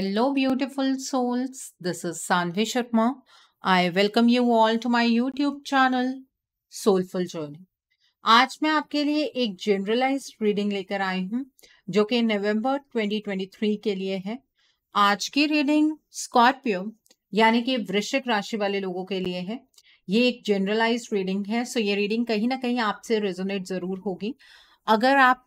Hello beautiful souls this is Sanvi Sharma I welcome you all to my YouTube channel soulful journey आज मैं आपके लिए एक जनरलाइज रीडिंग लेकर आई हूं जो कि नवंबर 2023 के लिए है आज की रीडिंग स्कॉर्पियो यानी कि वृश्चिक राशि वाले लोगों के लिए है ये एक जनरलाइज रीडिंग है सो ये रीडिंग कहीं ना कहीं आपसे रेजोनेट जरूर होगी अगर आप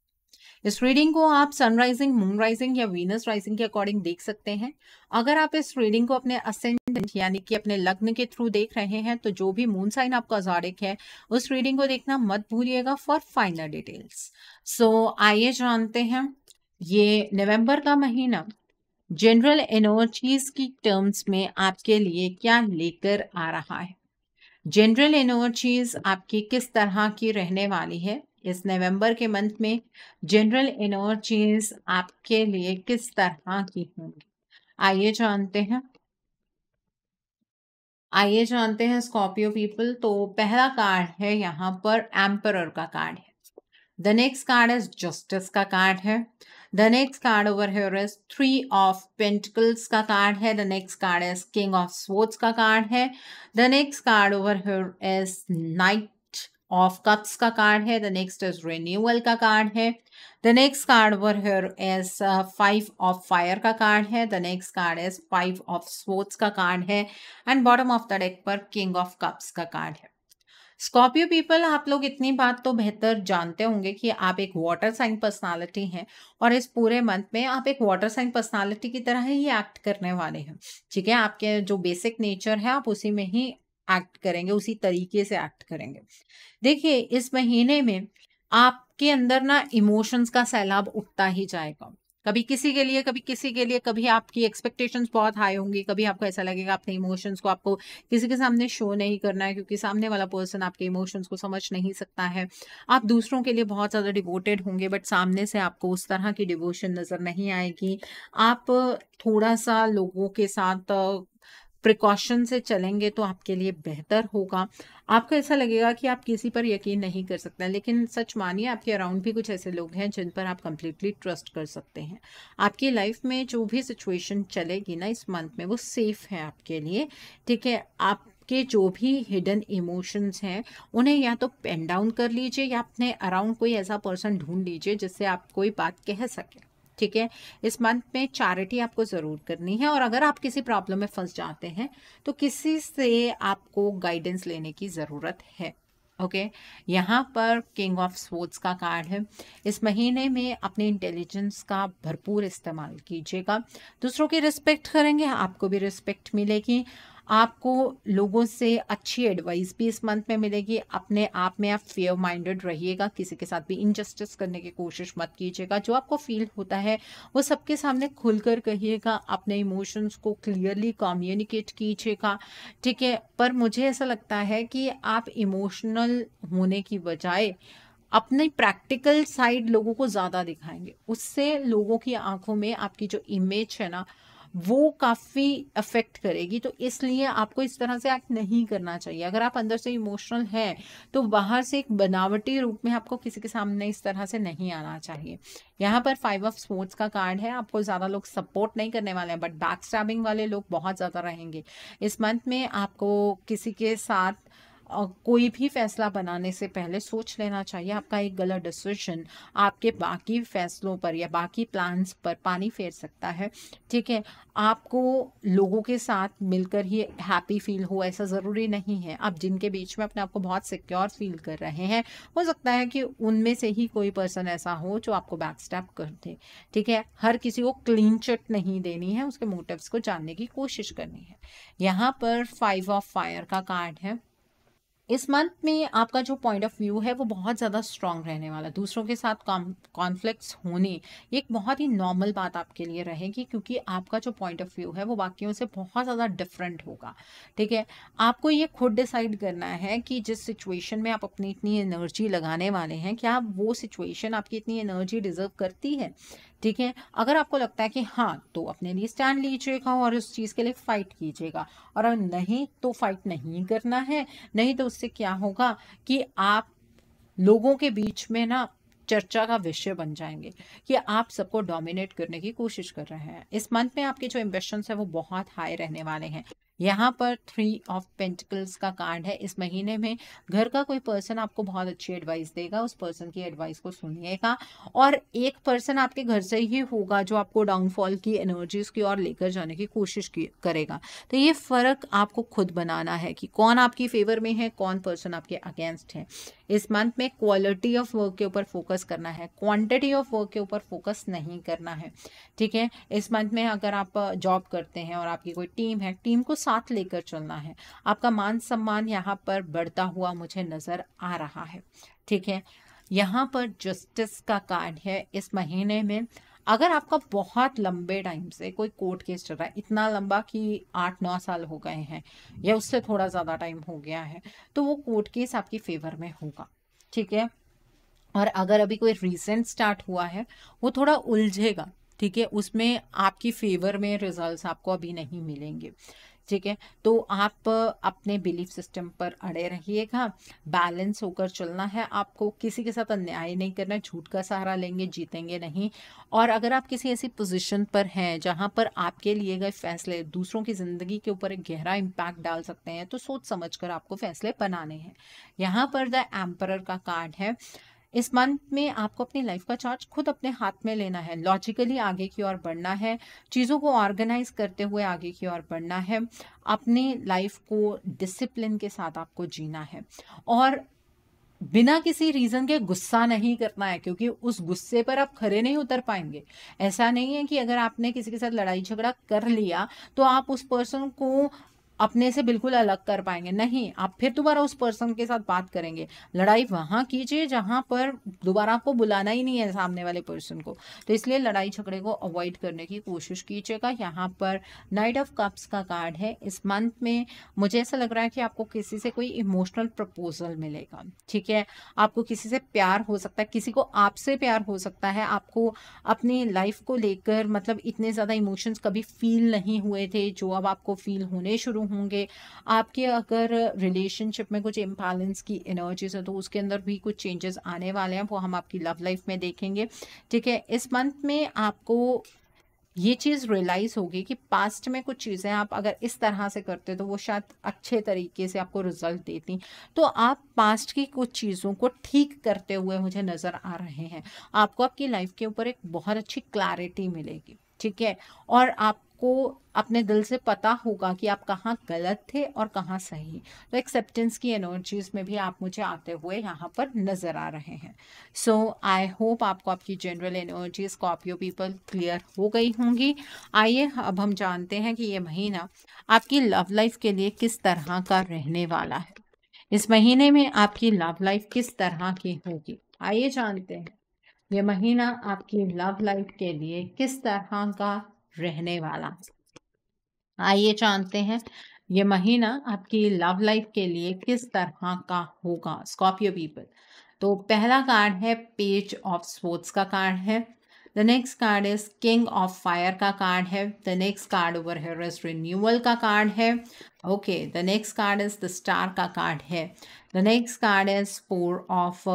इस रीडिंग को आप सनराइजिंग मून राइजिंग या वीनस राइजिंग के अकॉर्डिंग देख सकते हैं अगर आप इस रीडिंग को अपने असेंडेंट यानी कि अपने लग्न के थ्रू देख रहे हैं तो जो भी मून साइन आपका जारिक है उस रीडिंग को देखना मत भूलिएगा फॉर फाइनल डिटेल्स सो आइए जानते हैं ये नवंबर का महीना जनरल एनर्जीज की टर्म्स में आपके लिए क्या लेकर आ रहा है जनरल एनर्जीज आपकी किस तरह की रहने वाली है इस नवंबर के मंथ में जनरल एनर्जीज आपके लिए किस तरह की होंगी आइए जानते हैं आइए जानते हैं स्कॉर्पियो पीपल तो पहला कार्ड है यहाँ पर एम्पर का कार्ड है the next card is justice का कार्ड है the next card over here is three of pentacles का कार्ड है the next card is king of swords का कार्ड है the next card over here is knight of cups का card है the next is renewal का card है the next card over here is five of fire का card है the next card is five of sports का card है and bottom of the deck पर king of cups का card है Scorpio people आप लोग इतनी बात तो बेहतर जानते होंगे कि आप एक वाटर साइन पर्सनालिटी हैं और इस पूरे मंथ में आप एक वाटर साइन पर्सनालिटी की तरह ही एक्ट करने वाले हैं ठीक है आपके जो बेसिक नेचर है आप उसी में ही एक्ट करेंगे उसी तरीके से एक्ट करेंगे देखिए इस महीने में आपके अंदर ना इमोशंस का सैलाब उठता ही जाएगा कभी किसी के लिए कभी किसी के लिए कभी आपकी एक्सपेक्टेशंस बहुत हाई होंगी कभी आपको ऐसा लगेगा अपने इमोशंस को आपको किसी के सामने शो नहीं करना है क्योंकि सामने वाला पर्सन आपके इमोशंस को समझ नहीं सकता है आप दूसरों के लिए बहुत ज़्यादा डिवोटेड होंगे बट सामने से आपको उस तरह की डिवोशन नज़र नहीं आएगी आप थोड़ा सा लोगों के साथ प्रिकॉशन से चलेंगे तो आपके लिए बेहतर होगा आपको ऐसा लगेगा कि आप किसी पर यकीन नहीं कर सकते लेकिन सच मानिए आपके अराउंड भी कुछ ऐसे लोग हैं जिन पर आप कंप्लीटली ट्रस्ट कर सकते हैं आपकी लाइफ में जो भी सिचुएशन चलेगी ना इस मंथ में वो सेफ़ है आपके लिए ठीक है आप के जो भी हिडन इमोशंस हैं उन्हें या तो पेन डाउन कर लीजिए या अपने अराउंड कोई ऐसा पर्सन ढूंढ लीजिए जिससे आप कोई बात कह सकें ठीक है इस मंथ में चैरिटी आपको ज़रूर करनी है और अगर आप किसी प्रॉब्लम में फंस जाते हैं तो किसी से आपको गाइडेंस लेने की ज़रूरत है ओके okay? यहाँ पर किंग ऑफ स्पोर्ट्स का कार्ड है इस महीने में अपने इंटेलिजेंस का भरपूर इस्तेमाल कीजिएगा दूसरों की रिस्पेक्ट करेंगे आपको भी रिस्पेक्ट मिलेगी आपको लोगों से अच्छी एडवाइस भी इस मंथ में मिलेगी अपने आप में आप फेयर माइंडेड रहिएगा किसी के साथ भी इनजस्टिस करने की कोशिश मत कीजिएगा जो आपको फील होता है वो सबके सामने खुलकर कहिएगा अपने इमोशंस को क्लियरली कम्युनिकेट कीजिएगा ठीक है पर मुझे ऐसा लगता है कि आप इमोशनल होने की बजाय अपने प्रैक्टिकल साइड लोगों को ज़्यादा दिखाएंगे उससे लोगों की आंखों में आपकी जो इमेज है ना वो काफ़ी अफेक्ट करेगी तो इसलिए आपको इस तरह से एक्ट नहीं करना चाहिए अगर आप अंदर से इमोशनल हैं तो बाहर से एक बनावटी रूप में आपको किसी के सामने इस तरह से नहीं आना चाहिए यहाँ पर फाइव ऑफ स्पोर्ट्स का कार्ड है आपको ज़्यादा लोग सपोर्ट नहीं करने वाले हैं बट बैक स्टैबिंग वाले लोग बहुत ज़्यादा रहेंगे इस मंथ में आपको किसी के साथ कोई भी फैसला बनाने से पहले सोच लेना चाहिए आपका एक गलत डिसीजन आपके बाकी फैसलों पर या बाकी प्लान्स पर पानी फेर सकता है ठीक है आपको लोगों के साथ मिलकर ही हैप्पी फील हो ऐसा ज़रूरी नहीं है आप जिनके बीच में अपने आप को बहुत सिक्योर फील कर रहे हैं हो सकता है कि उनमें से ही कोई पर्सन ऐसा हो जो आपको बैक स्टैप कर दे ठीक है हर किसी को क्लीन चिट नहीं देनी है उसके मोटिव्स को जानने की कोशिश करनी है यहाँ पर फाइव ऑफ फायर का कार्ड है इस मंथ में आपका जो पॉइंट ऑफ व्यू है वो बहुत ज़्यादा स्ट्रांग रहने वाला दूसरों के साथ कॉन्फ्लिक्ट होने ये एक बहुत ही नॉर्मल बात आपके लिए रहेगी क्योंकि आपका जो पॉइंट ऑफ व्यू है वो बाकियों से बहुत ज़्यादा डिफरेंट होगा ठीक है आपको ये खुद डिसाइड करना है कि जिस सिचुएशन में आप अपनी इतनी एनर्जी लगाने वाले हैं क्या वो सिचुएशन आपकी इतनी एनर्जी डिज़र्व करती है ठीक है अगर आपको लगता है कि हाँ तो अपने लिए स्टैंड लीजिएगा और उस चीज़ के लिए फ़ाइट कीजिएगा और अगर नहीं तो फाइट नहीं करना है नहीं तो उससे क्या होगा कि आप लोगों के बीच में ना चर्चा का विषय बन जाएंगे कि आप सबको डोमिनेट करने की कोशिश कर रहे हैं इस मंथ में आपके जो इम्प्रेशन है वो बहुत हाई रहने वाले हैं यहाँ पर थ्री ऑफ पेंटिकल्स का कार्ड है इस महीने में घर का कोई पर्सन आपको बहुत अच्छी एडवाइस देगा उस पर्सन की एडवाइस को सुनिएगा और एक पर्सन आपके घर से ही होगा जो आपको डाउनफॉल की एनर्जीज की ओर लेकर जाने की कोशिश करेगा तो ये फ़र्क आपको खुद बनाना है कि कौन आपकी फेवर में है कौन पर्सन आपके अगेंस्ट है इस मंथ में क्वालिटी ऑफ वर्क के ऊपर फोकस करना है क्वांटिटी ऑफ वर्क के ऊपर फोकस नहीं करना है ठीक है इस मंथ में अगर आप जॉब करते हैं और आपकी कोई टीम है टीम को साथ लेकर चलना है आपका मान सम्मान यहाँ पर बढ़ता हुआ मुझे नज़र आ रहा है ठीक है यहाँ पर जस्टिस का कार्ड है इस महीने में अगर आपका बहुत लंबे टाइम से कोई कोर्ट केस चल रहा है इतना लंबा कि आठ नौ साल हो गए हैं या उससे थोड़ा ज़्यादा टाइम हो गया है तो वो कोर्ट केस आपकी फेवर में होगा ठीक है और अगर अभी कोई रिसेंट स्टार्ट हुआ है वो थोड़ा उलझेगा ठीक है उसमें आपकी फेवर में रिजल्ट्स आपको अभी नहीं मिलेंगे ठीक है तो आप अपने बिलीफ सिस्टम पर अड़े रहिएगा बैलेंस होकर चलना है आपको किसी के साथ अन्याय नहीं करना झूठ का सहारा लेंगे जीतेंगे नहीं और अगर आप किसी ऐसी पोजीशन पर हैं जहाँ पर आपके लिए गए फैसले दूसरों की ज़िंदगी के ऊपर एक गहरा इम्पैक्ट डाल सकते हैं तो सोच समझ कर आपको फैसले बनाने हैं यहाँ पर द एम्पर का कार्ड है इस मंथ में आपको अपनी लाइफ का चार्ज खुद अपने हाथ में लेना है लॉजिकली आगे की ओर बढ़ना है चीज़ों को ऑर्गेनाइज करते हुए आगे की ओर बढ़ना है अपनी लाइफ को डिसिप्लिन के साथ आपको जीना है और बिना किसी रीज़न के गुस्सा नहीं करना है क्योंकि उस गुस्से पर आप खड़े नहीं उतर पाएंगे ऐसा नहीं है कि अगर आपने किसी के साथ लड़ाई झगड़ा कर लिया तो आप उस पर्सन को अपने से बिल्कुल अलग कर पाएंगे नहीं आप फिर दोबारा उस पर्सन के साथ बात करेंगे लड़ाई वहाँ कीजिए जहाँ पर दोबारा आपको बुलाना ही नहीं है सामने वाले पर्सन को तो इसलिए लड़ाई झगड़े को अवॉइड करने की कोशिश कीजिएगा यहाँ पर नाइट ऑफ कप्स का कार्ड है इस मंथ में मुझे ऐसा लग रहा है कि आपको किसी से कोई इमोशनल प्रपोजल मिलेगा ठीक है आपको किसी से प्यार हो सकता है किसी को आपसे प्यार हो सकता है आपको अपनी लाइफ को लेकर मतलब इतने ज़्यादा इमोशंस कभी फील नहीं हुए थे जो अब आपको फील होने शुरू होंगे आपके अगर रिलेशनशिप में कुछ इम्बैलेंस की एनर्जीज है तो उसके अंदर भी कुछ चेंजेस आने वाले हैं वो हम आपकी लव लाइफ में देखेंगे ठीक है इस मंथ में आपको ये चीज़ रियलाइज़ होगी कि पास्ट में कुछ चीज़ें आप अगर इस तरह से करते तो वो शायद अच्छे तरीके से आपको रिजल्ट देती तो आप पास्ट की कुछ चीज़ों को ठीक करते हुए मुझे नज़र आ रहे हैं आपको आपकी लाइफ के ऊपर एक बहुत अच्छी क्लैरिटी मिलेगी ठीक है और आप आपको अपने दिल से पता होगा कि आप कहाँ गलत थे और कहाँ सही तो एक्सेप्टेंस की एनर्जीज में भी आप मुझे आते हुए यहाँ पर नज़र आ रहे हैं सो आई होप आपको आपकी general energy Scorpio people clear हो गई होंगी आइए अब हम जानते हैं कि ये महीना आपकी लव लाइफ के लिए किस तरह का रहने वाला है इस महीने में आपकी लव लाइफ किस तरह की होगी आइए जानते हैं ये महीना आपकी लव लाइफ के लिए किस तरह का रहने वाला आइए जानते हैं ये महीना आपकी लव लाइफ के लिए किस तरह का होगा स्कॉर्पियो पीपल तो पहला कार्ड है पेज ऑफ स्पोर्ट्स का कार्ड है the next card is king of fire का कार्ड है the next card over here renewal का कार्ड है okay the next card is the star का कार्ड है the next card is four of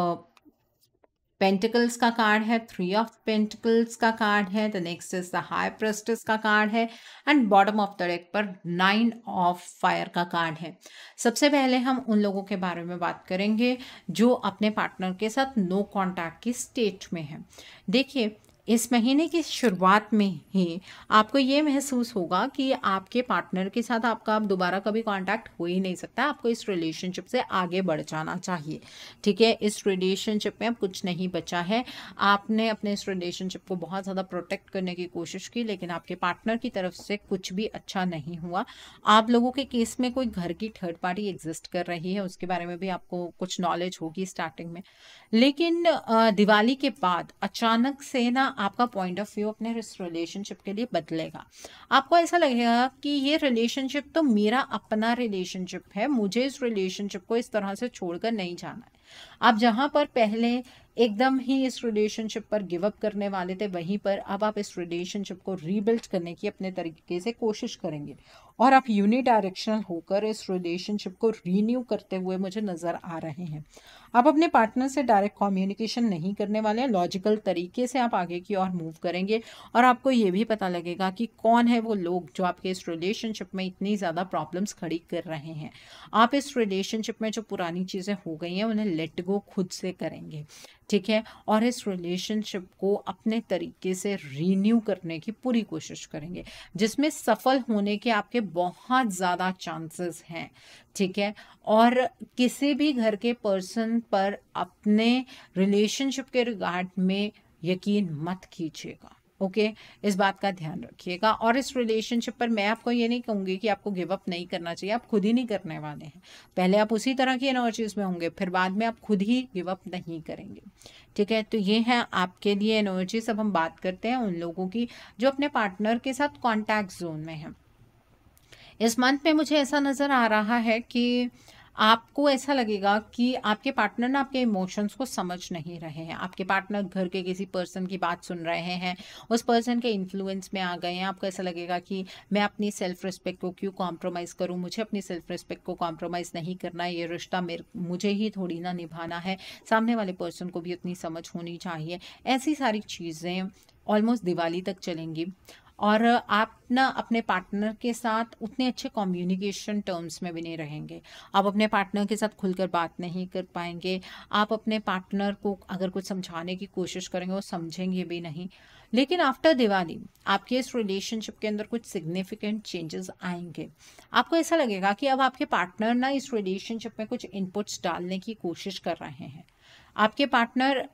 pentacles का card है three of pentacles का card है the next is the high priestess का card है and bottom of the deck पर nine of fire का कार्ड है सबसे पहले हम उन लोगों के बारे में बात करेंगे जो अपने पार्टनर के साथ नो कॉन्टैक्ट की स्टेट में है देखिए इस महीने की शुरुआत में ही आपको ये महसूस होगा कि आपके पार्टनर के साथ आपका अब दोबारा कभी कांटेक्ट हो ही नहीं सकता आपको इस रिलेशनशिप से आगे बढ़ जाना चाहिए ठीक है इस रिलेशनशिप में अब कुछ नहीं बचा है आपने अपने इस रिलेशनशिप को बहुत ज़्यादा प्रोटेक्ट करने की कोशिश की लेकिन आपके पार्टनर की तरफ से कुछ भी अच्छा नहीं हुआ आप लोगों के केस में कोई घर की थर्ड पार्टी एग्जिस्ट कर रही है उसके बारे में भी आपको कुछ नॉलेज होगी स्टार्टिंग में लेकिन दिवाली के बाद अचानक से ना आपका पॉइंट ऑफ व्यू अपने इस रिलेशनशिप के लिए बदलेगा आपको ऐसा लगेगा कि ये रिलेशनशिप तो मेरा अपना रिलेशनशिप है मुझे इस रिलेशनशिप को इस तरह से छोड़कर नहीं जाना है आप जहाँ पर पहले एकदम ही इस रिलेशनशिप पर गिव अप करने वाले थे वहीं पर अब आप इस रिलेशनशिप को रीबिल्ड करने की अपने तरीके से कोशिश करेंगे और आप यूनिडायरेक्शनल होकर इस रिलेशनशिप को रीन्यू करते हुए मुझे नज़र आ रहे हैं आप अपने पार्टनर से डायरेक्ट कम्युनिकेशन नहीं करने वाले हैं लॉजिकल तरीके से आप आगे की ओर मूव करेंगे और आपको ये भी पता लगेगा कि कौन है वो लोग जो आपके इस रिलेशनशिप में इतनी ज़्यादा प्रॉब्लम्स खड़ी कर रहे हैं आप इस रिलेशनशिप में जो पुरानी चीज़ें हो गई हैं उन्हें लेट गो खुद से करेंगे ठीक है और इस रिलेशनशिप को अपने तरीके से रीन्यू करने की पूरी कोशिश करेंगे जिसमें सफल होने के आपके बहुत ज़्यादा चांसेस हैं ठीक है और किसी भी घर के पर्सन पर अपने रिलेशनशिप के रिगार्ड में यकीन मत कीजिएगा ओके okay, इस बात का ध्यान रखिएगा और इस रिलेशनशिप पर मैं आपको ये नहीं कहूँगी कि आपको गिव अप नहीं करना चाहिए आप खुद ही नहीं करने वाले हैं पहले आप उसी तरह की एनर्जीज में होंगे फिर बाद में आप खुद ही गिव अप नहीं करेंगे ठीक है तो ये हैं आपके लिए एनर्जीज अब हम बात करते हैं उन लोगों की जो अपने पार्टनर के साथ कॉन्टैक्ट जोन में हैं इस मंथ में मुझे ऐसा नज़र आ रहा है कि आपको ऐसा लगेगा कि आपके पार्टनर ना आपके इमोशंस को समझ नहीं रहे हैं आपके पार्टनर घर के किसी पर्सन की बात सुन रहे हैं उस पर्सन के इन्फ्लुएंस में आ गए हैं आपको ऐसा लगेगा कि मैं अपनी सेल्फ रिस्पेक्ट को क्यों कॉम्प्रोमाइज़ करूं मुझे अपनी सेल्फ रिस्पेक्ट को कॉम्प्रोमाइज़ नहीं करना ये रिश्ता मेरे मुझे ही थोड़ी ना निभाना है सामने वाले पर्सन को भी उतनी समझ होनी चाहिए ऐसी सारी चीज़ें ऑलमोस्ट दिवाली तक चलेंगी और आप ना अपने पार्टनर के साथ उतने अच्छे कम्युनिकेशन टर्म्स में भी नहीं रहेंगे आप अपने पार्टनर के साथ खुलकर बात नहीं कर पाएंगे आप अपने पार्टनर को अगर कुछ समझाने की कोशिश करेंगे वो समझेंगे भी नहीं लेकिन आफ्टर दिवाली आपके इस रिलेशनशिप के अंदर कुछ सिग्निफिकेंट चेंजेस आएंगे आपको ऐसा लगेगा कि अब आपके पार्टनर ना इस रिलेशनशिप में कुछ इनपुट्स डालने की कोशिश कर रहे हैं आपके पार्टनर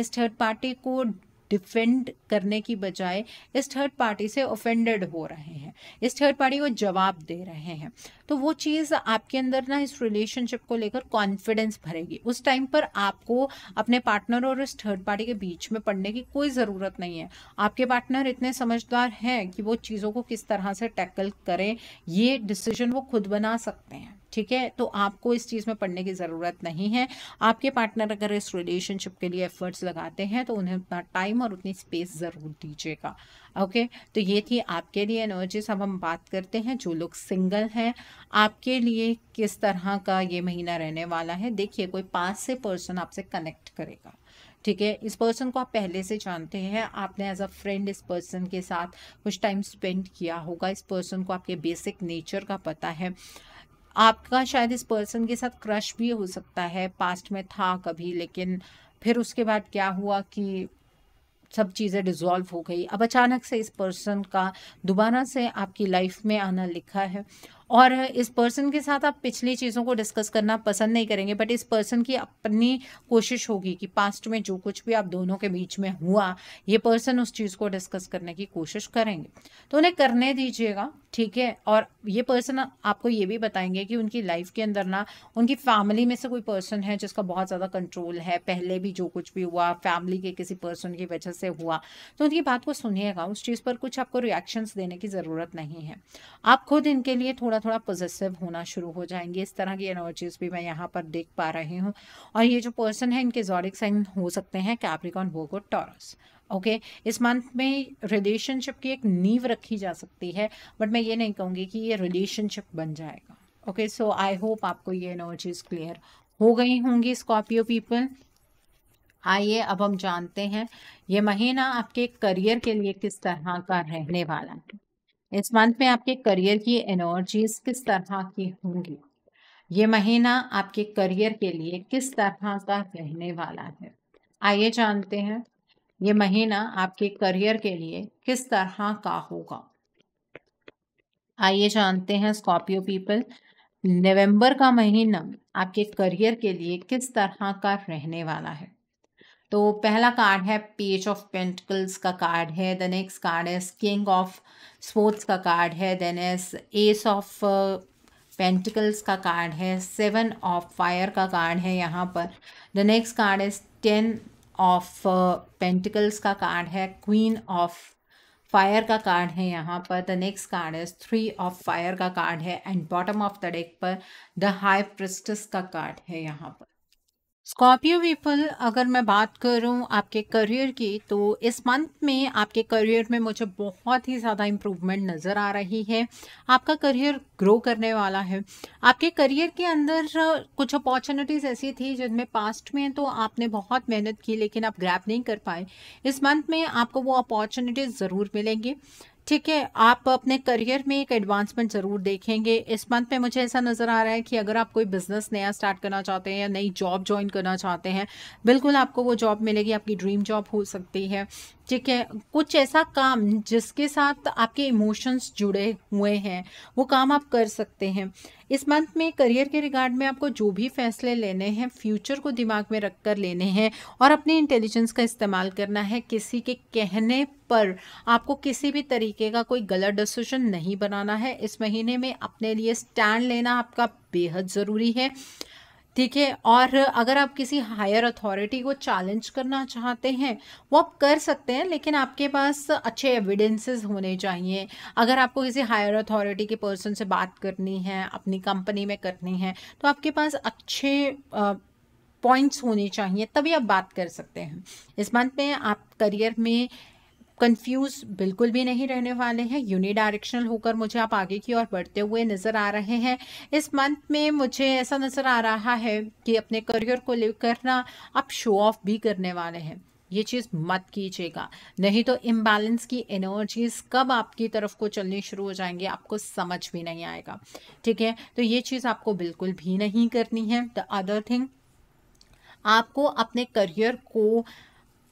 इस थर्ड पार्टी को डिफेंड करने की बजाय इस थर्ड पार्टी से ऑफेंडेड हो रहे हैं इस थर्ड पार्टी को जवाब दे रहे हैं तो वो चीज़ आपके अंदर ना इस रिलेशनशिप को लेकर कॉन्फिडेंस भरेगी उस टाइम पर आपको अपने पार्टनर और इस थर्ड पार्टी के बीच में पड़ने की कोई ज़रूरत नहीं है आपके पार्टनर इतने समझदार हैं कि वो चीज़ों को किस तरह से टैकल करें ये डिसीजन वो खुद बना सकते हैं ठीक है तो आपको इस चीज़ में पढ़ने की ज़रूरत नहीं है आपके पार्टनर अगर इस रिलेशनशिप के लिए एफर्ट्स लगाते हैं तो उन्हें उतना टाइम और उतनी स्पेस ज़रूर दीजिएगा ओके तो ये थी आपके लिए एनर्जीज अब हम बात करते हैं जो लोग सिंगल हैं आपके लिए किस तरह का ये महीना रहने वाला है देखिए कोई पास से पर्सन आपसे कनेक्ट करेगा ठीक है इस पर्सन को आप पहले से जानते हैं आपने एज अ फ्रेंड इस पर्सन के साथ कुछ टाइम स्पेंड किया होगा इस पर्सन को आपके बेसिक नेचर का पता है आपका शायद इस पर्सन के साथ क्रश भी हो सकता है पास्ट में था कभी लेकिन फिर उसके बाद क्या हुआ कि सब चीज़ें डिज़ोल्व हो गई अब अचानक से इस पर्सन का दोबारा से आपकी लाइफ में आना लिखा है और इस पर्सन के साथ आप पिछली चीज़ों को डिस्कस करना पसंद नहीं करेंगे बट इस पर्सन की अपनी कोशिश होगी कि पास्ट में जो कुछ भी आप दोनों के बीच में हुआ ये पर्सन उस चीज़ को डिस्कस करने की कोशिश करेंगे तो उन्हें करने दीजिएगा ठीक है और ये पर्सन आपको ये भी बताएंगे कि उनकी लाइफ के अंदर ना उनकी फैमिली में से कोई पर्सन है जिसका बहुत ज़्यादा कंट्रोल है पहले भी जो कुछ भी हुआ फैमिली के किसी पर्सन की वजह से हुआ तो उनकी बात को सुनिएगा उस चीज़ पर कुछ आपको रिएक्शंस देने की ज़रूरत नहीं है आप खुद इनके लिए थोड़ा थोड़ा थोड़ा पॉजिटिव होना शुरू हो जाएंगे इस तरह की एनर्जीज भी मैं यहाँ पर देख पा रही हूँ और ये जो पर्सन है इनके जॉरिक साइन हो सकते हैं Capricorn Virgo Taurus okay okay, इस मंथ में रिलेशनशिप की एक नींव रखी जा सकती है बट मैं ये नहीं कहूँगी कि ये रिलेशनशिप बन जाएगा ओके सो आई होप आपको ये एनर्जीज क्लियर हो गई होंगी स्कॉर्पियो पीपल आइए अब हम जानते हैं ये महीना आपके करियर के लिए किस तरह का रहने वाला है इस मंथ में आपके करियर की एनर्जीज किस तरह की होंगी ये महीना आपके करियर के लिए किस तरह का रहने वाला है आइए जानते हैं ये महीना आपके करियर के लिए किस तरह का होगा आइए जानते हैं स्कॉर्पियो पीपल नवंबर का महीना आपके करियर के लिए किस तरह का रहने वाला है तो पहला कार्ड है पेज ऑफ पेंटिकल्स का कार्ड है द नेक्स्ट कार्ड है किंग ऑफ स्पोर्ट्स का कार्ड है then ace ace of pentacles का कार्ड है सेवन ऑफ फायर का कार्ड है यहाँ पर the next card is ten of pentacles का कार्ड है क्वीन ऑफ फायर का कार्ड है यहाँ पर द नेक्स्ट कार्ड है थ्री ऑफ फायर का कार्ड है and bottom of the deck पर द हाई प्रिस्टस का कार्ड है यहाँ पर स्कॉर्पियो पीपल अगर मैं बात करूं आपके करियर की तो इस मंथ में आपके करियर में मुझे बहुत ही ज़्यादा इम्प्रूवमेंट नज़र आ रही है आपका करियर ग्रो करने वाला है आपके करियर के अंदर कुछ अपॉर्चुनिटीज़ ऐसी थी जिनमें पास्ट में तो आपने बहुत मेहनत की लेकिन आप ग्रैप नहीं कर पाए इस मंथ में आपको वो अपॉर्चुनिटीज़ ज़रूर मिलेंगी ठीक है आप अपने करियर में एक एडवांसमेंट ज़रूर देखेंगे इस मंथ में मुझे ऐसा नज़र आ रहा है कि अगर आप कोई बिज़नेस नया स्टार्ट करना चाहते हैं या नई जॉब ज्वाइन करना चाहते हैं बिल्कुल आपको वो जॉब मिलेगी आपकी ड्रीम जॉब हो सकती है ठीक है कुछ ऐसा काम जिसके साथ आपके इमोशंस जुड़े हुए हैं वो काम आप कर सकते हैं इस मंथ में करियर के रिगार्ड में आपको जो भी फैसले लेने हैं फ्यूचर को दिमाग में रख कर लेने हैं और अपने इंटेलिजेंस का इस्तेमाल करना है किसी के कहने पर आपको किसी भी तरीके का कोई गलत डिसीजन नहीं बनाना है इस महीने में अपने लिए स्टैंड लेना आपका बेहद ज़रूरी है ठीक है और अगर आप किसी हायर अथॉरिटी को चैलेंज करना चाहते हैं वो आप कर सकते हैं लेकिन आपके पास अच्छे एविडेंसेस होने चाहिए अगर आपको किसी हायर अथॉरिटी के पर्सन से बात करनी है अपनी कंपनी में करनी है तो आपके पास अच्छे पॉइंट्स होने चाहिए तभी आप बात कर सकते हैं इस मंथ में आप करियर में कंफ्यूज बिल्कुल भी नहीं रहने वाले हैं यूनिडायरेक्शनल होकर मुझे आप आगे की ओर बढ़ते हुए नज़र आ रहे हैं इस मंथ में मुझे ऐसा नज़र आ रहा है कि अपने करियर को लेकर ना आप शो ऑफ भी करने वाले हैं ये चीज़ मत कीजिएगा नहीं तो इम्बैलेंस की एनर्जीज कब आपकी तरफ को चलनी शुरू हो जाएंगे आपको समझ भी नहीं आएगा ठीक है तो ये चीज़ आपको बिल्कुल भी नहीं करनी है द अदर थिंग आपको अपने करियर को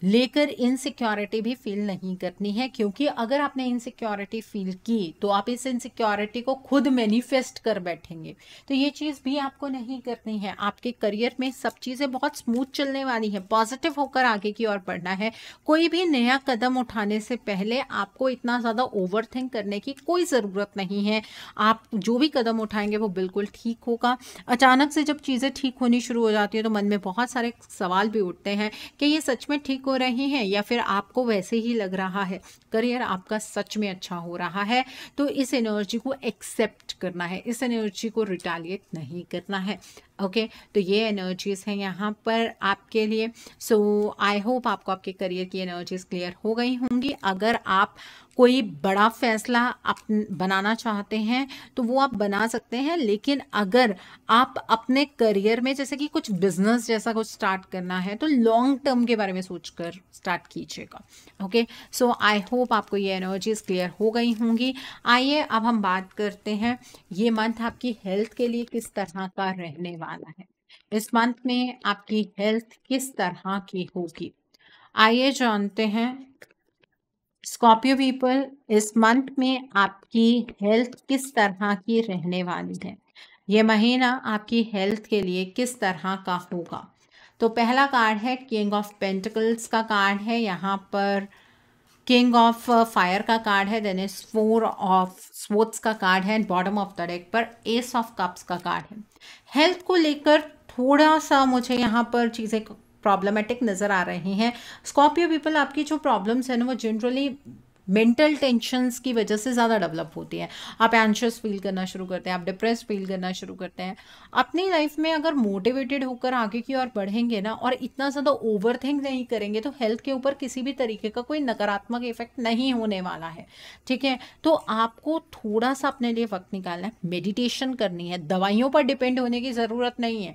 लेकर इनसिक्योरिटी भी फील नहीं करनी है क्योंकि अगर आपने इनसिक्योरिटी फील की तो आप इस इनसिक्योरिटी को खुद मैनिफेस्ट कर बैठेंगे तो ये चीज़ भी आपको नहीं करनी है आपके करियर में सब चीज़ें बहुत स्मूथ चलने वाली है पॉजिटिव होकर आगे की ओर बढ़ना है कोई भी नया कदम उठाने से पहले आपको इतना ज़्यादा ओवर थिंक करने की कोई ज़रूरत नहीं है आप जो भी कदम उठाएंगे वो बिल्कुल ठीक होगा अचानक से जब चीज़ें ठीक होनी शुरू हो जाती है तो मन में बहुत सारे सवाल भी उठते हैं कि ये सच में ठीक हो रहे हैं या फिर आपको वैसे ही लग रहा है करियर आपका सच में अच्छा हो रहा है तो इस एनर्जी को एक्सेप्ट करना है इस एनर्जी को रिटालिएट नहीं करना है ओके okay, तो ये एनर्जीज़ हैं यहाँ पर आपके लिए सो आई होप आपको आपके करियर की एनर्जीज़ क्लियर हो गई होंगी अगर आप कोई बड़ा फैसला आप बनाना चाहते हैं तो वो आप बना सकते हैं लेकिन अगर आप अपने करियर में जैसे कि कुछ बिजनेस जैसा कुछ स्टार्ट करना है तो लॉन्ग टर्म के बारे में सोचकर स्टार्ट कीजिएगा ओके सो आई होप आपको ये एनर्जीज क्लियर हो गई होंगी आइए अब हम बात करते हैं ये मंथ आपकी हेल्थ के लिए किस तरह का रहने वाला है इस मंथ में आपकी हेल्थ किस तरह की होगी आइए जानते हैं स्कॉर्पियो पीपल इस मंथ में आपकी हेल्थ किस तरह की रहने वाली है ये महीना आपकी हेल्थ के लिए किस तरह का होगा तो पहला कार्ड है किंग ऑफ पेंटिकल्स का कार्ड है यहाँ पर किंग ऑफ फायर का कार्ड है then is four of sports का कार्ड है and bottom of the deck पर एस ऑफ कप्स का कार्ड है हेल्थ को लेकर थोड़ा सा मुझे यहाँ पर चीज़ें प्रॉब्लमेटिक नज़र आ रहे हैं स्कॉर्पियो पीपल आपकी जो प्रॉब्लम्स हैं ना वो जनरली मेंटल टेंशन्स की वजह से ज़्यादा डेवलप होती है आप एंशस फील करना शुरू करते हैं आप डिप्रेस फील करना शुरू करते हैं अपनी लाइफ में अगर मोटिवेटेड होकर आगे की ओर बढ़ेंगे ना और इतना ज़्यादा ओवर थिंक नहीं करेंगे तो हेल्थ के ऊपर किसी भी तरीके का कोई नकारात्मक इफेक्ट नहीं होने वाला है ठीक है तो आपको थोड़ा सा अपने लिए वक्त निकालना है मेडिटेशन करनी है दवाइयों पर डिपेंड होने की ज़रूरत नहीं है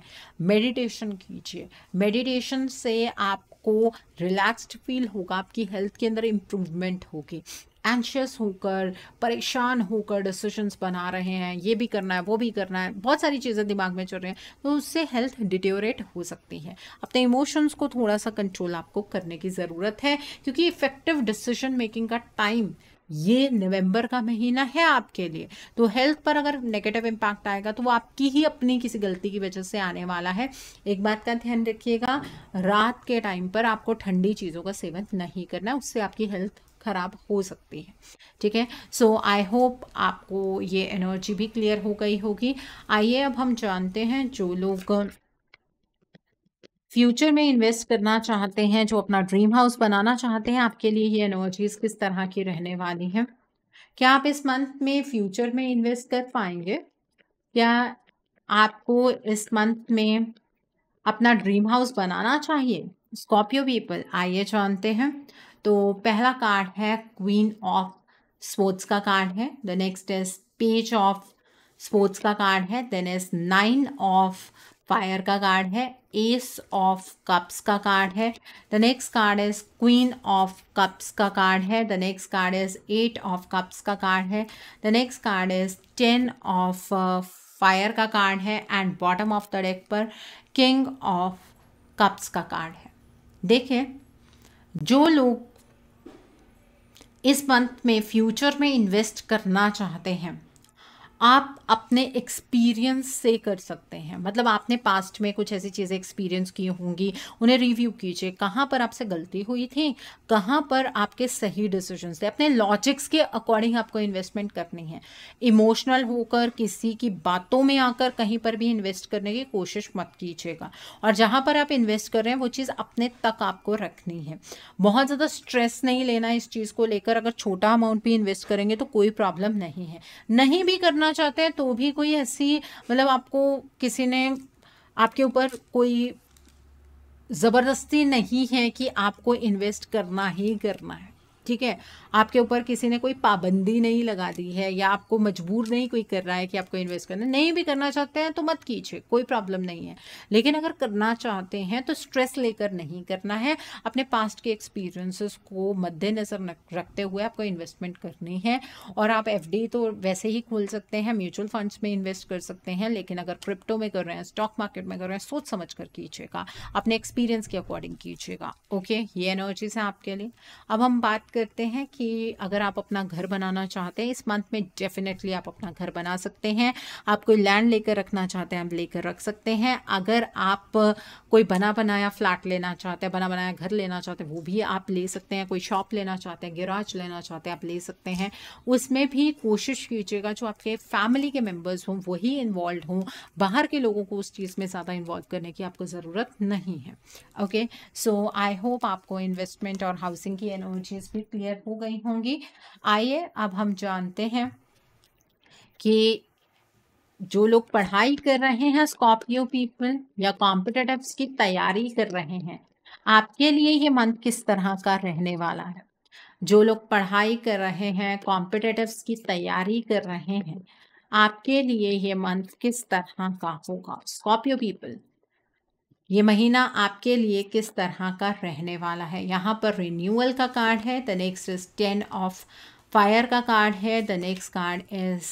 मेडिटेशन कीजिए मेडिटेशन से आप आपको रिलैक्स्ड फील होगा आपकी हेल्थ के अंदर इम्प्रूवमेंट होगी एंशियस होकर परेशान होकर डिसीजंस बना रहे हैं ये भी करना है वो भी करना है बहुत सारी चीज़ें दिमाग में चल रही हैं तो उससे हेल्थ डिटेरेट हो सकती है अपने इमोशंस को थोड़ा सा कंट्रोल आपको करने की ज़रूरत है क्योंकि इफ़ेक्टिव डिसीजन मेकिंग का टाइम ये नवंबर का महीना है आपके लिए तो हेल्थ पर अगर नेगेटिव इम्पैक्ट आएगा तो वो आपकी ही अपनी किसी गलती की वजह से आने वाला है एक बात का ध्यान रखिएगा रात के टाइम पर आपको ठंडी चीज़ों का सेवन नहीं करना उससे आपकी हेल्थ ख़राब हो सकती है ठीक है सो आई होप आपको ये एनर्जी भी क्लियर हो गई होगी आइए अब हम जानते हैं जो लोग फ्यूचर में इन्वेस्ट करना चाहते हैं जो अपना ड्रीम हाउस बनाना चाहते हैं आपके लिए ये एनर्जीज किस तरह की रहने वाली हैं क्या आप इस मंथ में फ्यूचर में इन्वेस्ट कर पाएंगे क्या आपको इस मंथ में अपना ड्रीम हाउस बनाना चाहिए स्कॉर्पियो पीपल आइए जानते हैं तो पहला कार्ड है क्वीन ऑफ स्पोर्ट्स का कार्ड है the next is page of sports का कार्ड है then is nine of fire का कार्ड है एस ऑफ कप्स का कार्ड है the next card is queen of cups का कार्ड है the next card is eight of cups का card है the next card is ten of fire का card है and bottom of the deck पर king of cups का card है देखिए जो लोग इस मंथ में फ्यूचर में इन्वेस्ट करना चाहते हैं आप अपने एक्सपीरियंस से कर सकते हैं मतलब आपने पास्ट में कुछ ऐसी चीज़ें एक्सपीरियंस की होंगी उन्हें रिव्यू कीजिए कहाँ पर आपसे गलती हुई थी कहाँ पर आपके सही डिसीजन थे अपने लॉजिक्स के अकॉर्डिंग आपको इन्वेस्टमेंट करनी है इमोशनल होकर किसी की बातों में आकर कहीं पर भी इन्वेस्ट करने की कोशिश मत कीजिएगा और जहाँ पर आप इन्वेस्ट कर रहे हैं वो चीज़ अपने तक आपको रखनी है बहुत ज़्यादा स्ट्रेस नहीं लेना इस चीज़ को लेकर अगर छोटा अमाउंट भी इन्वेस्ट करेंगे तो कोई प्रॉब्लम नहीं है नहीं भी करना करना चाहते हैं तो भी कोई ऐसी मतलब आपको किसी ने आपके ऊपर कोई ज़बरदस्ती नहीं है कि आपको इन्वेस्ट करना ही करना है ठीक है आपके ऊपर किसी ने कोई पाबंदी नहीं लगा दी है या आपको मजबूर नहीं कोई कर रहा है कि आपको इन्वेस्ट करना नहीं भी करना चाहते हैं तो मत कीजिए कोई प्रॉब्लम नहीं है लेकिन अगर करना चाहते हैं तो स्ट्रेस लेकर नहीं करना है अपने पास्ट के एक्सपीरियंसेस को मद्देनज़र रखते हुए आपको इन्वेस्टमेंट करनी है और आप एफ तो वैसे ही खोल सकते हैं म्यूचुअल फंड्स में इन्वेस्ट कर सकते हैं लेकिन अगर क्रिप्टो में कर रहे हैं स्टॉक मार्केट में कर रहे हैं सोच समझ कर कीजिएगा अपने एक्सपीरियंस के अकॉर्डिंग कीजिएगा ओके ये एनर्जीज हैं आपके लिए अब हम बात करते हैं कि अगर आप अपना घर बनाना चाहते हैं इस मंथ में डेफिनेटली आप अपना घर बना सकते हैं आप कोई लैंड लेकर रखना चाहते हैं आप लेकर रख सकते हैं अगर आप कोई बना बनाया फ्लैट लेना चाहते हैं बना बनाया घर लेना चाहते हैं वो भी आप ले सकते हैं कोई शॉप लेना चाहते हैं गिराज लेना चाहते हैं आप ले सकते हैं उसमें भी कोशिश कीजिएगा जो आपके फैमिली के मेम्बर्स हों वही इन्वॉल्व हों बाहर के लोगों को उस चीज़ में ज़्यादा इन्वॉल्व करने की आपको ज़रूरत नहीं है ओके सो आई होप आपको इन्वेस्टमेंट और हाउसिंग की एनर्जीज भी बिल्कुल क्लियर हो गई होंगी आइए अब हम जानते हैं कि जो लोग पढ़ाई कर रहे हैं स्कॉर्पियो पीपल या कॉम्पिटेटिव की तैयारी कर रहे हैं आपके लिए ये मंथ किस तरह का रहने वाला है जो लोग पढ़ाई कर रहे हैं कॉम्पिटेटिव की तैयारी कर रहे हैं आपके लिए ये मंथ किस तरह का होगा स्कॉर्पियो पीपल ये महीना आपके लिए किस तरह का रहने वाला है यहाँ पर रिन्यूअल का कार्ड है the next is ten of fire का कार्ड है the next card is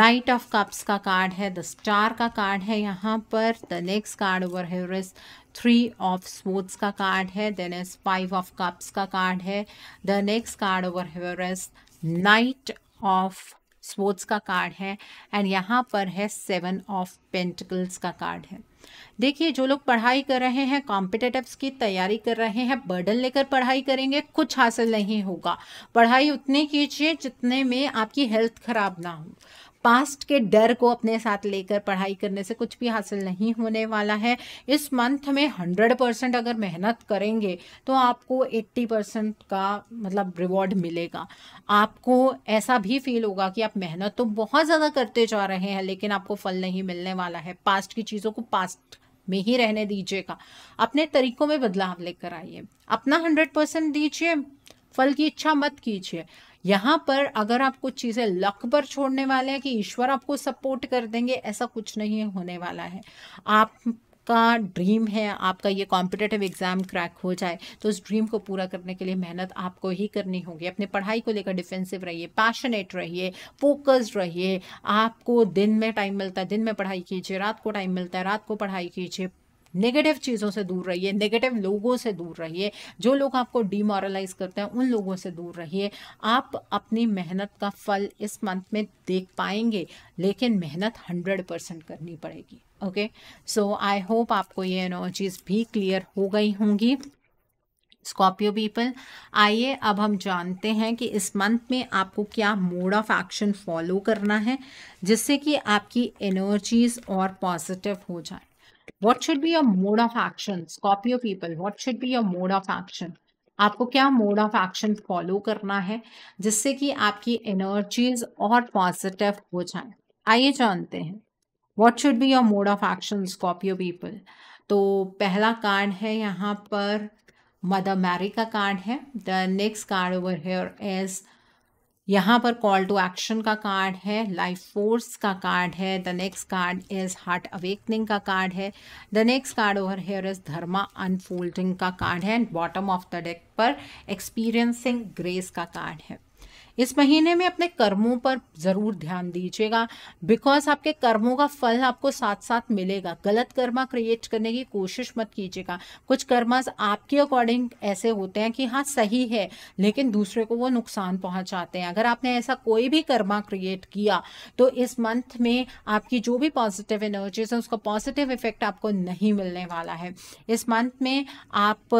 knight of cups का कार्ड है द स्टार का कार्ड है यहाँ पर the next card over here is three of sports का कार्ड है then is five of cups का कार्ड है the next card over here is knight of sports का कार्ड है एंड यहाँ पर है सेवन ऑफ पेंटिकल्स का कार्ड है देखिए जो लोग पढ़ाई कर रहे हैं कॉम्पिटेटिव की तैयारी कर रहे हैं बर्डन लेकर पढ़ाई करेंगे कुछ हासिल नहीं होगा पढ़ाई उतने कीजिए जितने में आपकी हेल्थ ख़राब ना हो पास्ट के डर को अपने साथ लेकर पढ़ाई करने से कुछ भी हासिल नहीं होने वाला है इस मंथ में हंड्रेड परसेंट अगर मेहनत करेंगे तो आपको एट्टी परसेंट का मतलब रिवॉर्ड मिलेगा आपको ऐसा भी फील होगा कि आप मेहनत तो बहुत ज़्यादा करते जा रहे हैं लेकिन आपको फल नहीं मिलने वाला है पास्ट की चीज़ों को पास्ट में ही रहने दीजिएगा अपने तरीकों में बदलाव लेकर आइए अपना हंड्रेड परसेंट दीजिए फल की इच्छा मत कीजिए यहाँ पर अगर आप कुछ चीज़ें लक पर छोड़ने वाले हैं कि ईश्वर आपको सपोर्ट कर देंगे ऐसा कुछ नहीं होने वाला है आप आपका ड्रीम है आपका ये कॉम्पिटेटिव एग्ज़ाम क्रैक हो जाए तो उस ड्रीम को पूरा करने के लिए मेहनत आपको ही करनी होगी अपने पढ़ाई को लेकर डिफेंसिव रहिए पैशनेट रहिए फोकस्ड रहिए आपको दिन में टाइम मिलता है दिन में पढ़ाई कीजिए रात को टाइम मिलता है रात को पढ़ाई कीजिए नेगेटिव चीज़ों से दूर रहिए नेगेटिव लोगों से दूर रहिए जो लोग आपको डीमोरलाइज करते हैं उन लोगों से दूर रहिए आप अपनी मेहनत का फल इस मंथ में देख पाएंगे लेकिन मेहनत हंड्रेड परसेंट करनी पड़ेगी ओके सो आई होप आपको ये नौ चीज़ भी क्लियर हो गई होंगी स्कॉर्पियो पीपल आइए अब हम जानते हैं कि इस मंथ में आपको क्या मोड ऑफ एक्शन फॉलो करना है जिससे कि आपकी एनर्जीज और पॉजिटिव हो जाए What should be your mode of action? Scorpio people what should be your mode of action आपको क्या मोड ऑफ एक्शन फॉलो करना है जिससे कि आपकी एनर्जीज और पॉजिटिव हो जाए आइए जानते हैं what should be your mode of action Scorpio people तो पहला कार्ड है यहाँ पर मदर मैरी का कार्ड है the next card over here is यहाँ पर कॉल टू एक्शन का कार्ड है लाइफ फोर्स का कार्ड है the next card is heart awakening का कार्ड है the next card over here is dharma unfolding का कार्ड है and bottom of the deck पर एक्सपीरियंसिंग ग्रेस का कार्ड है इस महीने में अपने कर्मों पर ज़रूर ध्यान दीजिएगा बिकॉज आपके कर्मों का फल आपको साथ साथ मिलेगा गलत कर्मा क्रिएट करने की कोशिश मत कीजिएगा कुछ कर्मास आपके अकॉर्डिंग ऐसे होते हैं कि हाँ सही है लेकिन दूसरे को वो नुकसान पहुंचाते हैं अगर आपने ऐसा कोई भी कर्मा क्रिएट किया तो इस मंथ में आपकी जो भी पॉजिटिव एनर्जीज है उसका पॉजिटिव इफेक्ट आपको नहीं मिलने वाला है इस मंथ में आप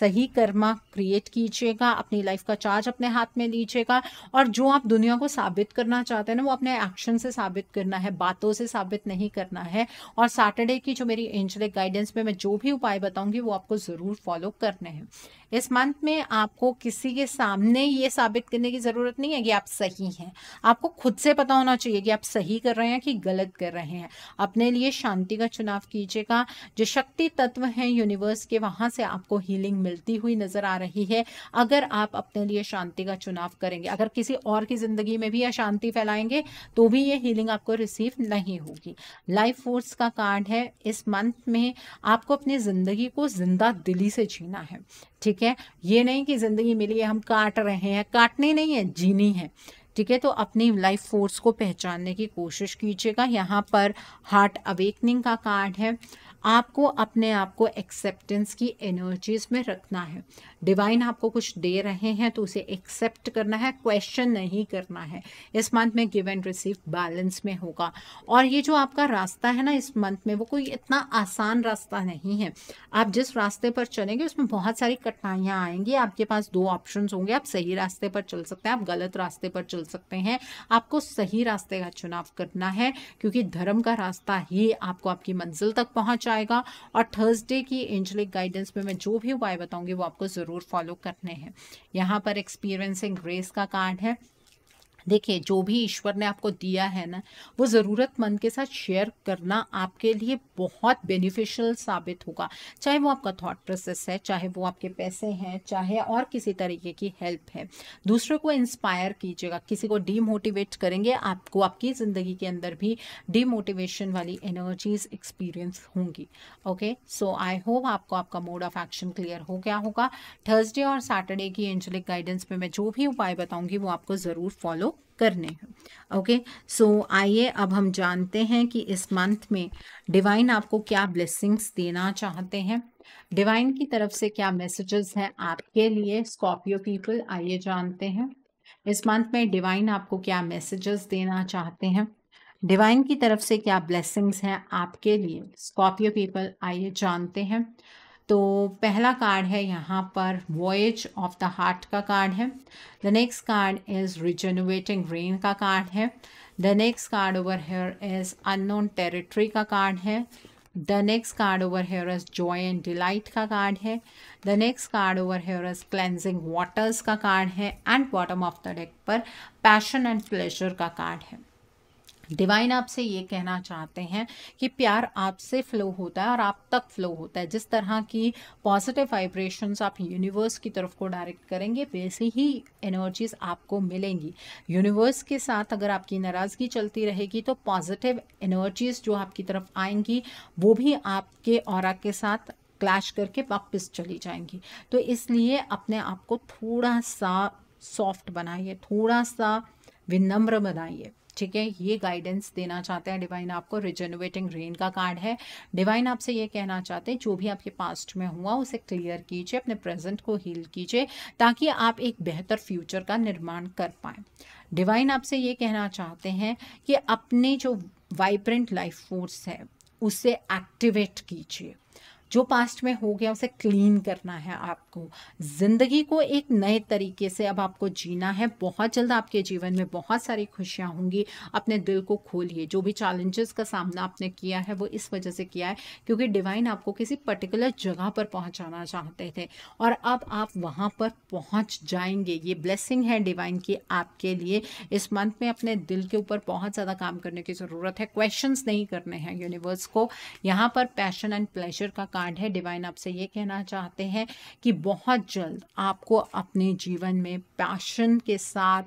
सही कर्मा क्रिएट कीजिएगा अपनी लाइफ का चार्ज अपने हाथ में लीजिएगा होगा और जो आप दुनिया को साबित करना चाहते हैं ना वो अपने एक्शन से साबित करना है बातों से साबित नहीं करना है और सैटरडे की जो मेरी एंजलिक गाइडेंस में मैं जो भी उपाय बताऊंगी वो आपको ज़रूर फॉलो करने हैं इस मंथ में आपको किसी के सामने ये साबित करने की ज़रूरत नहीं है कि आप सही हैं आपको खुद से पता होना चाहिए कि आप सही कर रहे हैं कि गलत कर रहे हैं अपने लिए शांति का चुनाव कीजिएगा जो शक्ति तत्व हैं यूनिवर्स के वहाँ से आपको हीलिंग मिलती हुई नज़र आ रही है अगर आप अपने लिए शांति का चुनाव करेंगे करेंगे अगर किसी और की ज़िंदगी में भी अशांति फैलाएंगे तो भी ये हीलिंग आपको रिसीव नहीं होगी लाइफ फोर्स का कार्ड है इस मंथ में आपको अपनी ज़िंदगी को जिंदा दिली से जीना है ठीक है ये नहीं कि ज़िंदगी मिली है हम काट रहे हैं काटनी नहीं है जीनी है ठीक है तो अपनी लाइफ फोर्स को पहचानने की कोशिश कीजिएगा यहाँ पर हार्ट अवेकनिंग का कार्ड है आपको अपने आप को एक्सेप्टेंस की एनर्जीज में रखना है डिवाइन आपको कुछ दे रहे हैं तो उसे एक्सेप्ट करना है क्वेश्चन नहीं करना है इस मंथ में गिव एंड रिसीव बैलेंस में होगा और ये जो आपका रास्ता है ना इस मंथ में वो कोई इतना आसान रास्ता नहीं है आप जिस रास्ते पर चलेंगे उसमें बहुत सारी कठिनाइयाँ आएंगी आपके पास दो ऑप्शन होंगे आप सही रास्ते पर चल सकते हैं आप गलत रास्ते पर चल सकते हैं आपको सही रास्ते का चुनाव करना है क्योंकि धर्म का रास्ता ही आपको आपकी मंजिल तक पहुँचा आएगा और थर्सडे की एंजलिक गाइडेंस में मैं जो भी उपाय बताऊंगी वो आपको ज़रूर फॉलो करने हैं यहाँ पर एक्सपीरियंसिंग ग्रेस का कार्ड है देखिए जो भी ईश्वर ने आपको दिया है ना वो ज़रूरतमंद के साथ शेयर करना आपके लिए बहुत बेनिफिशियल साबित होगा चाहे वो आपका थॉट प्रोसेस है चाहे वो आपके पैसे हैं चाहे और किसी तरीके की हेल्प है दूसरों को इंस्पायर कीजिएगा किसी को डीमोटिवेट करेंगे आपको आपकी ज़िंदगी के अंदर भी डीमोटिवेशन वाली एनर्जीज एक्सपीरियंस होंगी ओके सो आई होप आपको आपका मोड ऑफ एक्शन क्लियर हो गया होगा थर्सडे और सैटरडे की एंजलिक गाइडेंस में मैं जो भी उपाय बताऊँगी वो आपको ज़रूर फॉलो करने हैं ओके सो आइए अब हम जानते हैं कि इस मंथ में डिवाइन आपको क्या ब्लेसिंग्स देना चाहते हैं डिवाइन की तरफ से क्या मैसेजेस हैं आपके लिए स्कॉर्पियो पीपल आइए जानते हैं इस मंथ में डिवाइन आपको क्या मैसेजेस देना चाहते हैं डिवाइन की तरफ से क्या ब्लेसिंग्स हैं आपके लिए स्कॉर्पियो पीपल आइए जानते हैं तो पहला कार्ड है यहाँ पर वॉयज ऑफ द हार्ट का कार्ड है the next card is rejuvenating rain का कार्ड है the next card over here is unknown territory का कार्ड है the next card over here is joy and delight का कार्ड है the next card over here is cleansing waters का card है and bottom of the deck पर passion and pleasure का card है divine आपसे ये कहना चाहते हैं कि प्यार आपसे फ्लो होता है और आप तक फ्लो होता है जिस तरह की पॉजिटिव वाइब्रेशंस आप यूनिवर्स की तरफ को डायरेक्ट करेंगे वैसे ही एनर्जीज आपको मिलेंगी यूनिवर्स के साथ अगर आपकी नाराज़गी चलती रहेगी तो पॉजिटिव एनर्जीज जो आपकी तरफ आएंगी वो भी आपके और के साथ क्लैश करके वापस चली जाएंगी तो इसलिए अपने आप को थोड़ा सा सॉफ्ट बनाइए थोड़ा सा विनम्र बनाइए ठीक है ये गाइडेंस देना चाहते हैं डिवाइन आपको रिजनोवेटिंग रेन का कार्ड है डिवाइन आपसे ये कहना चाहते हैं जो भी आपके पास्ट में हुआ उसे क्लियर कीजिए अपने प्रेजेंट को हील कीजिए ताकि आप एक बेहतर फ्यूचर का निर्माण कर पाए डिवाइन आपसे ये कहना चाहते हैं कि अपने जो वाइब्रेंट लाइफ फोर्स है उसे एक्टिवेट कीजिए जो पास्ट में हो गया उसे क्लीन करना है आपको ज़िंदगी को एक नए तरीके से अब आपको जीना है बहुत जल्द आपके जीवन में बहुत सारी खुशियाँ होंगी अपने दिल को खोलिए जो भी चैलेंजेस का सामना आपने किया है वो इस वजह से किया है क्योंकि डिवाइन आपको किसी पर्टिकुलर जगह पर पहुँचाना चाहते थे और अब आप वहाँ पर पहुँच जाएंगे ये ब्लेसिंग है डिवाइन की आपके लिए इस मंथ में अपने दिल के ऊपर बहुत ज़्यादा काम करने की ज़रूरत है क्वेश्चन नहीं करने हैं यूनिवर्स को यहाँ पर पैशन एंड प्लेजर का कार्ड है डिवाइन आपसे ये कहना चाहते हैं कि बहुत जल्द आपको अपने जीवन में पैशन के साथ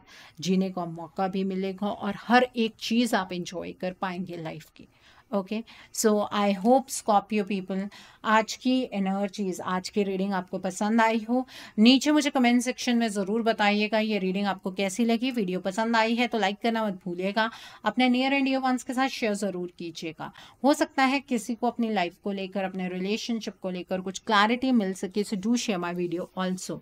जीने का मौका भी मिलेगा और हर एक चीज़ आप इंजॉय कर पाएंगे लाइफ की okay so I hope Scorpio people आज की एनर्जीज आज की रीडिंग आपको पसंद आई हो नीचे मुझे कमेंट सेक्शन में ज़रूर बताइएगा ये रीडिंग आपको कैसी लगी वीडियो पसंद आई है तो लाइक करना मत भूलिएगा अपने नियर एंड डियर वंस के साथ शेयर ज़रूर कीजिएगा हो सकता है किसी को अपनी लाइफ को लेकर अपने रिलेशनशिप को लेकर कुछ क्लैरिटी मिल सके so do share my video also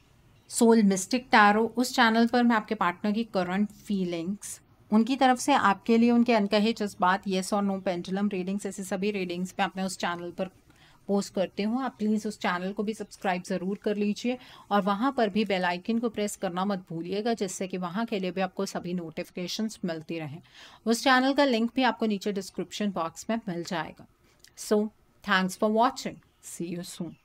Soul Mystic Tarot उस चैनल पर मैं आपके पार्टनर की करंट फीलिंग्स उनकी तरफ से आपके लिए उनके अनकहे जज्बात येस और नो पेंडुलम रीडिंग्स ऐसे सभी रीडिंग्स मैं अपने उस चैनल पर पोस्ट करते हूँ आप प्लीज़ उस चैनल को भी सब्सक्राइब ज़रूर कर लीजिए और वहाँ पर भी बेल आइकन को प्रेस करना मत भूलिएगा जिससे कि वहाँ के लिए भी आपको सभी नोटिफिकेशंस मिलती रहें उस चैनल का लिंक भी आपको नीचे डिस्क्रिप्शन बॉक्स में मिल जाएगा so thanks for watching see you soon